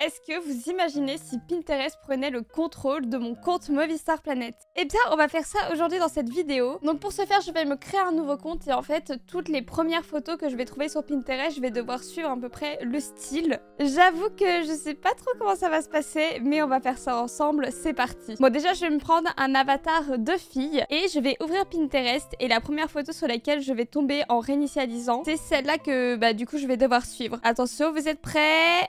Est-ce que vous imaginez si Pinterest prenait le contrôle de mon compte Movistar Planet Eh bien, on va faire ça aujourd'hui dans cette vidéo. Donc pour ce faire, je vais me créer un nouveau compte et en fait, toutes les premières photos que je vais trouver sur Pinterest, je vais devoir suivre à peu près le style. J'avoue que je sais pas trop comment ça va se passer, mais on va faire ça ensemble, c'est parti. Bon déjà, je vais me prendre un avatar de fille et je vais ouvrir Pinterest et la première photo sur laquelle je vais tomber en réinitialisant, c'est celle-là que bah, du coup je vais devoir suivre. Attention, vous êtes prêts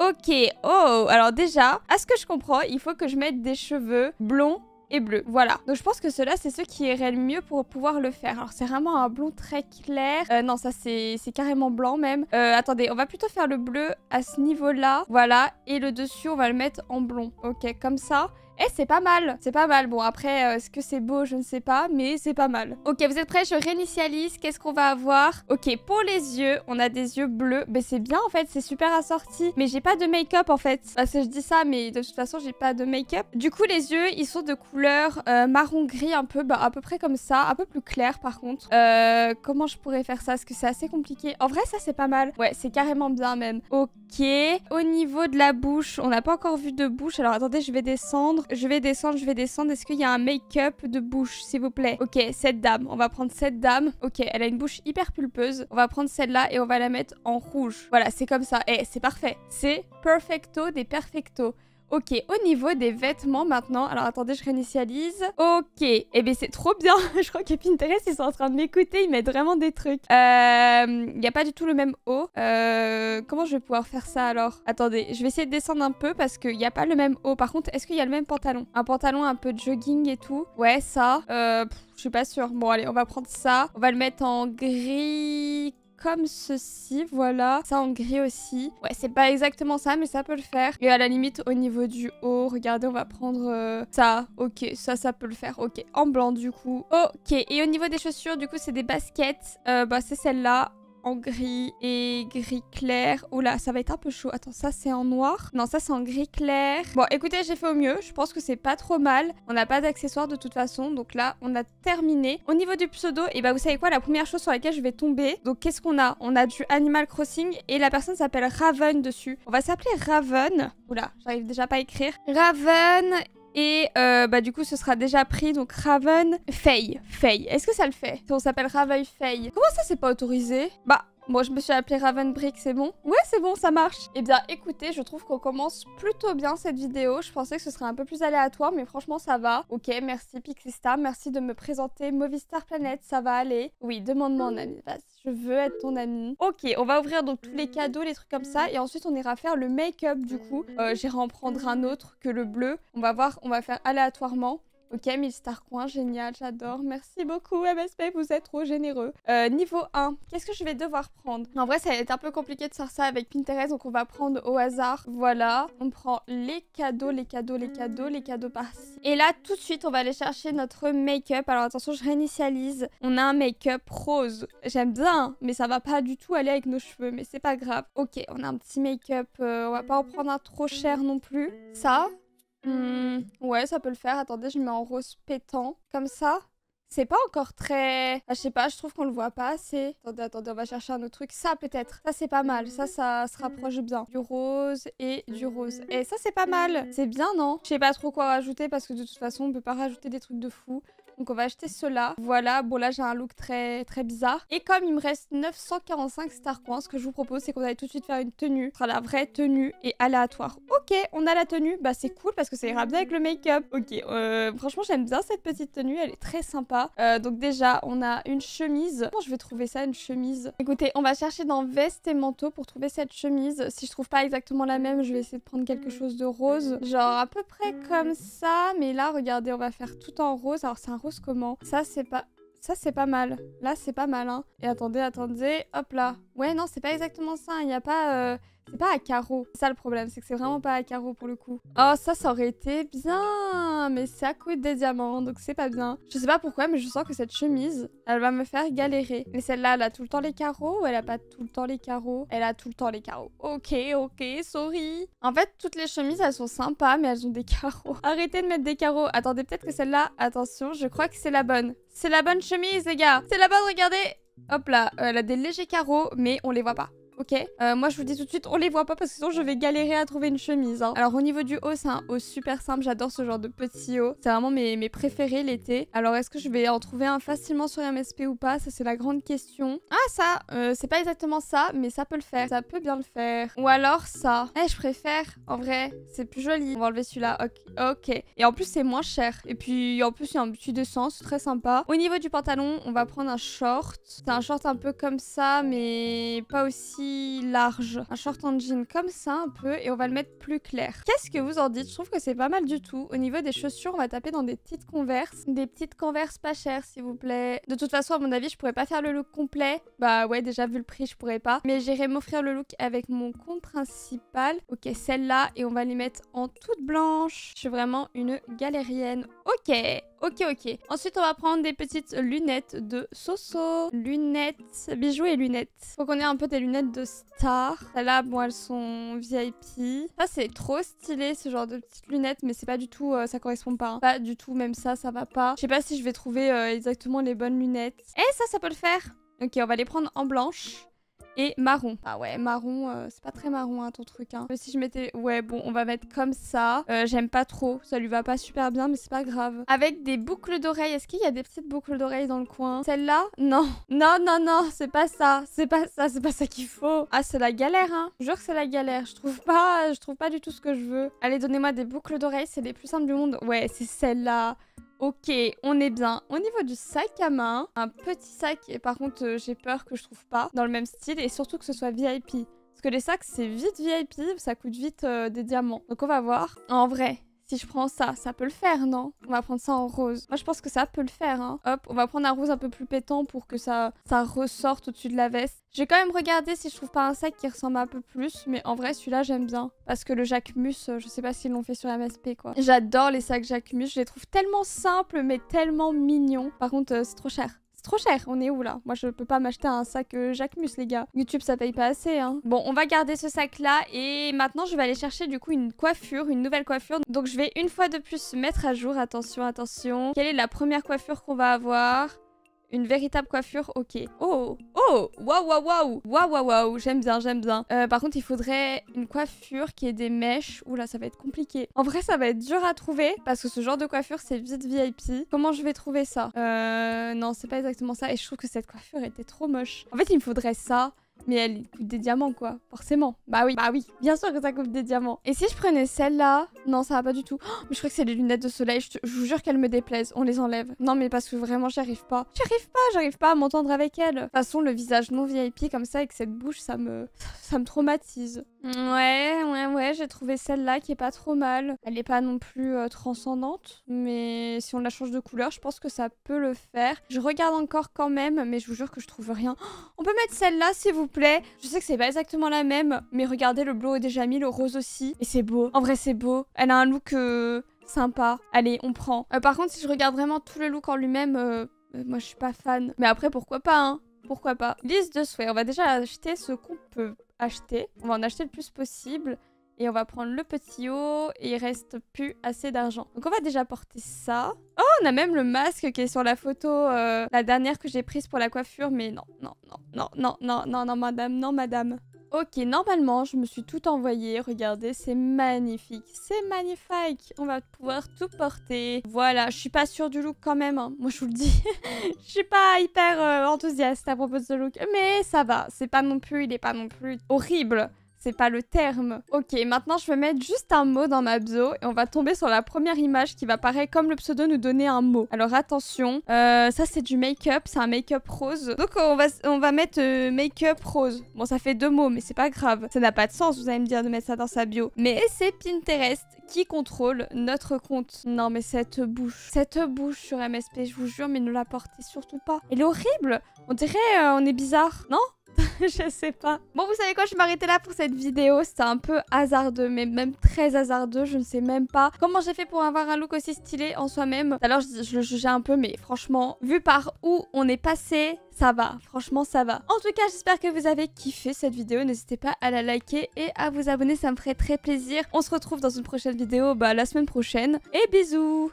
Ok, oh, alors déjà, à ce que je comprends, il faut que je mette des cheveux blonds et bleus, Voilà. Donc je pense que cela c'est ce qui irait le mieux pour pouvoir le faire. Alors c'est vraiment un blond très clair. Euh, non, ça c'est carrément blanc même. Euh, attendez, on va plutôt faire le bleu à ce niveau-là. Voilà. Et le dessus, on va le mettre en blond. Ok, comme ça. Eh, c'est pas mal, c'est pas mal. Bon, après, euh, est-ce que c'est beau Je ne sais pas, mais c'est pas mal. Ok, vous êtes prêts Je réinitialise. Qu'est-ce qu'on va avoir Ok, pour les yeux, on a des yeux bleus. Mais ben, c'est bien, en fait, c'est super assorti. Mais j'ai pas de make-up, en fait. Parce ah, je dis ça, mais de toute façon, j'ai pas de make-up. Du coup, les yeux, ils sont de couleur euh, marron-gris, un peu, bah, à peu près comme ça. Un peu plus clair, par contre. Euh, comment je pourrais faire ça Parce que c'est assez compliqué. En vrai, ça, c'est pas mal. Ouais, c'est carrément bien, même. Ok. Ok, Au niveau de la bouche, on n'a pas encore vu de bouche. Alors attendez, je vais descendre. Je vais descendre, je vais descendre. Est-ce qu'il y a un make-up de bouche, s'il vous plaît Ok, cette dame. On va prendre cette dame. Ok, elle a une bouche hyper pulpeuse. On va prendre celle-là et on va la mettre en rouge. Voilà, c'est comme ça. Et eh, c'est parfait. C'est perfecto des perfectos. Ok, au niveau des vêtements maintenant. Alors attendez, je réinitialise. Ok, et eh bien c'est trop bien. je crois que Pinterest, ils sont en train de m'écouter. Ils mettent vraiment des trucs. Il euh, n'y a pas du tout le même haut. Euh, comment je vais pouvoir faire ça alors Attendez, je vais essayer de descendre un peu parce qu'il n'y a pas le même haut. Par contre, est-ce qu'il y a le même pantalon Un pantalon un peu jogging et tout. Ouais, ça. Euh, je suis pas sûre. Bon, allez, on va prendre ça. On va le mettre en gris comme ceci, voilà. Ça en gris aussi. Ouais, c'est pas exactement ça, mais ça peut le faire. Et à la limite, au niveau du haut, regardez, on va prendre euh, ça. Ok, ça, ça peut le faire. Ok, en blanc du coup. Ok, et au niveau des chaussures, du coup, c'est des baskets. Euh, bah, c'est celle-là en gris et gris clair. Oula, là, ça va être un peu chaud. Attends, ça c'est en noir. Non, ça c'est en gris clair. Bon, écoutez, j'ai fait au mieux. Je pense que c'est pas trop mal. On n'a pas d'accessoires de toute façon. Donc là, on a terminé. Au niveau du pseudo, et bah ben, vous savez quoi, la première chose sur laquelle je vais tomber. Donc qu'est-ce qu'on a On a du Animal Crossing et la personne s'appelle Raven dessus. On va s'appeler Raven. Oula, j'arrive déjà pas à écrire. Raven et euh, bah du coup, ce sera déjà pris. Donc Raven, Faye, Faye. Est-ce que ça le fait On s'appelle Raven Faye. Comment ça, c'est pas autorisé Bah, moi, je me suis appelée Ravenbrick, c'est bon Ouais, c'est bon, ça marche Eh bien, écoutez, je trouve qu'on commence plutôt bien cette vidéo. Je pensais que ce serait un peu plus aléatoire, mais franchement, ça va. Ok, merci Pixista merci de me présenter Movistar Planet, ça va aller. Oui, demande-moi un ami, je veux être ton ami. Ok, on va ouvrir donc tous les cadeaux, les trucs comme ça, et ensuite, on ira faire le make-up, du coup. Euh, j'irai en prendre un autre que le bleu. On va voir, on va faire aléatoirement. Ok, 1000 star coin, génial, j'adore. Merci beaucoup, MSP, vous êtes trop généreux. Euh, niveau 1, qu'est-ce que je vais devoir prendre En vrai, ça va être un peu compliqué de faire ça avec Pinterest, donc on va prendre au hasard. Voilà, on prend les cadeaux, les cadeaux, les cadeaux, les cadeaux par-ci. Et là, tout de suite, on va aller chercher notre make-up. Alors attention, je réinitialise. On a un make-up rose. J'aime bien, mais ça va pas du tout aller avec nos cheveux, mais c'est pas grave. Ok, on a un petit make-up, On euh, on va pas en prendre un trop cher non plus. Ça, Mmh, ouais, ça peut le faire. Attendez, je mets en rose pétant. Comme ça. C'est pas encore très... Ah, je sais pas, je trouve qu'on le voit pas assez. Attendez, attendez, on va chercher un autre truc. Ça, peut-être. Ça, c'est pas mal. Ça, ça se mmh. rapproche bien. Du rose et du mmh. rose. Et ça, c'est pas mal. Mmh. C'est bien, non Je sais pas trop quoi rajouter parce que de toute façon, on peut pas rajouter des trucs de fou. Donc on va acheter cela. Voilà, bon là j'ai un look très très bizarre. Et comme il me reste 945 star coins, ce que je vous propose c'est qu'on aille tout de suite faire une tenue. Ce sera la vraie tenue et aléatoire. Ok, on a la tenue. Bah c'est cool parce que ça ira bien avec le make-up. Ok, euh, franchement j'aime bien cette petite tenue, elle est très sympa. Euh, donc déjà on a une chemise. Comment je vais trouver ça une chemise Écoutez, on va chercher dans veste et manteau pour trouver cette chemise. Si je trouve pas exactement la même, je vais essayer de prendre quelque chose de rose. Genre à peu près comme ça. Mais là regardez, on va faire tout en rose. Alors c'est un rose comment Ça, c'est pas... Ça, c'est pas mal. Là, c'est pas mal, hein. Et attendez, attendez. Hop là. Ouais, non, c'est pas exactement ça. Il hein. n'y a pas... Euh, c'est pas à carreaux. C'est ça le problème, c'est que c'est vraiment pas à carreaux pour le coup. Oh, ça, ça aurait été bien, mais ça coûte des diamants, donc c'est pas bien. Je sais pas pourquoi, mais je sens que cette chemise, elle va me faire galérer. Mais celle-là, elle a tout le temps les carreaux ou elle a pas tout le temps les carreaux Elle a tout le temps les carreaux. Ok, ok, sorry. En fait, toutes les chemises, elles sont sympas, mais elles ont des carreaux. Arrêtez de mettre des carreaux. Attendez, peut-être que celle-là, attention, je crois que c'est la bonne. C'est la bonne chemise, les gars. C'est la bonne, regardez. Hop là, euh, elle a des légers carreaux, mais on les voit pas ok euh, Moi, je vous dis tout de suite, on les voit pas parce que sinon, je vais galérer à trouver une chemise. Hein. Alors, au niveau du haut, c'est un haut super simple. J'adore ce genre de petit haut. C'est vraiment mes, mes préférés l'été. Alors, est-ce que je vais en trouver un facilement sur MSP ou pas Ça, c'est la grande question. Ah, ça euh, C'est pas exactement ça, mais ça peut le faire. Ça peut bien le faire. Ou alors ça. Eh, je préfère. En vrai, c'est plus joli. On va enlever celui-là. ok. Et en plus, c'est moins cher. Et puis, en plus, il y a un petit dessin. C'est très sympa. Au niveau du pantalon, on va prendre un short. C'est un short un peu comme ça, mais pas aussi large. Un short en jean comme ça un peu et on va le mettre plus clair. Qu'est-ce que vous en dites Je trouve que c'est pas mal du tout. Au niveau des chaussures, on va taper dans des petites converses. Des petites converses pas chères, s'il vous plaît. De toute façon, à mon avis, je pourrais pas faire le look complet. Bah ouais, déjà, vu le prix, je pourrais pas. Mais j'irai m'offrir le look avec mon compte principal. Ok, celle-là. Et on va les mettre en toute blanche. Je suis vraiment une galérienne. Ok, ok, ok. Ensuite, on va prendre des petites lunettes de Soso. Lunettes, bijoux et lunettes. Faut qu'on ait un peu des lunettes de star. Là, bon, elles sont VIP. Ça, c'est trop stylé, ce genre de petites lunettes, mais c'est pas du tout, euh, ça correspond pas. Pas du tout, même ça, ça va pas. Je sais pas si je vais trouver euh, exactement les bonnes lunettes. Eh, ça, ça peut le faire. Ok, on va les prendre en blanche et marron. Ah ouais, marron, euh, c'est pas très marron hein, ton truc. Hein. Mais si je mettais... Ouais, bon, on va mettre comme ça. Euh, j'aime pas trop. Ça lui va pas super bien, mais c'est pas grave. Avec des boucles d'oreilles. Est-ce qu'il y a des petites boucles d'oreilles dans le coin Celle-là Non. Non, non, non, c'est pas ça. C'est pas ça, c'est pas ça qu'il faut. Ah, c'est la galère, hein. Je jure que c'est la galère. Je trouve pas, je trouve pas du tout ce que je veux. Allez, donnez-moi des boucles d'oreilles, c'est les plus simples du monde. Ouais, c'est celle-là. Ok, on est bien. Au niveau du sac à main, un petit sac, et par contre, euh, j'ai peur que je trouve pas dans le même style, et surtout que ce soit VIP. Parce que les sacs, c'est vite VIP, ça coûte vite euh, des diamants. Donc on va voir. En vrai, si je prends ça, ça peut le faire, non On va prendre ça en rose. Moi, je pense que ça peut le faire, hein. Hop, on va prendre un rose un peu plus pétant pour que ça, ça ressorte au-dessus de la veste. J'ai quand même regardé si je trouve pas un sac qui ressemble un peu plus, mais en vrai, celui-là, j'aime bien. Parce que le Jacquemus, euh, je sais pas s'ils l'ont fait sur MSP, quoi. J'adore les sacs Jacquemus, je les trouve tellement simples, mais tellement mignons. Par contre, euh, c'est trop cher. C'est trop cher, on est où là Moi je peux pas m'acheter un sac euh, Jacquemus les gars. YouTube ça paye pas assez hein. Bon on va garder ce sac là et maintenant je vais aller chercher du coup une coiffure, une nouvelle coiffure. Donc je vais une fois de plus mettre à jour, attention, attention. Quelle est la première coiffure qu'on va avoir une véritable coiffure, ok. Oh, oh, waouh, waouh, waouh, waouh, waouh, j'aime bien, j'aime bien. Euh, par contre, il faudrait une coiffure qui ait des mèches. Oula, ça va être compliqué. En vrai, ça va être dur à trouver parce que ce genre de coiffure, c'est vite VIP. Comment je vais trouver ça Euh, non, c'est pas exactement ça. Et je trouve que cette coiffure était trop moche. En fait, il me faudrait ça. Mais elle coûte des diamants, quoi. Forcément. Bah oui, bah oui. Bien sûr que ça coûte des diamants. Et si je prenais celle-là Non, ça va pas du tout. Oh, mais je crois que c'est les lunettes de soleil. Je, vous jure qu'elles me déplaisent. On les enlève. Non, mais parce que vraiment, j'arrive pas. J'arrive pas, j'arrive pas à m'entendre avec elle. De toute façon, le visage non VIP comme ça, avec cette bouche, ça me, ça me traumatise. Mm, ouais, ouais, ouais, j'ai trouvé celle-là qui est pas trop mal. Elle est pas non plus euh, transcendante, mais si on la change de couleur, je pense que ça peut le faire. Je regarde encore quand même, mais je vous jure que je trouve rien. Oh, on peut mettre celle-là, s'il vous plaît je sais que c'est pas exactement la même, mais regardez, le bleu est déjà mis, le rose aussi. Et c'est beau. En vrai, c'est beau. Elle a un look euh, sympa. Allez, on prend. Euh, par contre, si je regarde vraiment tout le look en lui-même, euh, moi, je suis pas fan. Mais après, pourquoi pas, hein Pourquoi pas Liste de souhaits. On va déjà acheter ce qu'on peut acheter. On va en acheter le plus possible. Et on va prendre le petit haut. Et il reste plus assez d'argent. Donc on va déjà porter ça. Oh, on a même le masque qui est sur la photo. Euh, la dernière que j'ai prise pour la coiffure. Mais non, non, non, non, non, non, non, madame, non, madame. Ok, normalement, je me suis tout envoyé. Regardez, c'est magnifique. C'est magnifique. On va pouvoir tout porter. Voilà, je suis pas sûre du look quand même. Hein. Moi, je vous le dis. je suis pas hyper euh, enthousiaste à propos de ce look. Mais ça va. C'est pas non plus... Il est pas non plus horrible c'est pas le terme. Ok, maintenant je vais mettre juste un mot dans ma bio et on va tomber sur la première image qui va paraître comme le pseudo nous donner un mot. Alors attention, euh, ça c'est du make-up, c'est un make-up rose. Donc on va, on va mettre euh, make-up rose. Bon ça fait deux mots mais c'est pas grave. Ça n'a pas de sens, vous allez me dire de mettre ça dans sa bio. Mais c'est Pinterest qui contrôle notre compte. Non mais cette bouche, cette bouche sur MSP, je vous jure mais ne la portez surtout pas. Elle est horrible, on dirait euh, on est bizarre, non je sais pas. Bon, vous savez quoi, je vais m'arrêter là pour cette vidéo. C'était un peu hasardeux, mais même très hasardeux. Je ne sais même pas comment j'ai fait pour avoir un look aussi stylé en soi-même. Alors, je le jugeais un peu, mais franchement, vu par où on est passé, ça va, franchement ça va. En tout cas, j'espère que vous avez kiffé cette vidéo. N'hésitez pas à la liker et à vous abonner, ça me ferait très plaisir. On se retrouve dans une prochaine vidéo bah, la semaine prochaine. Et bisous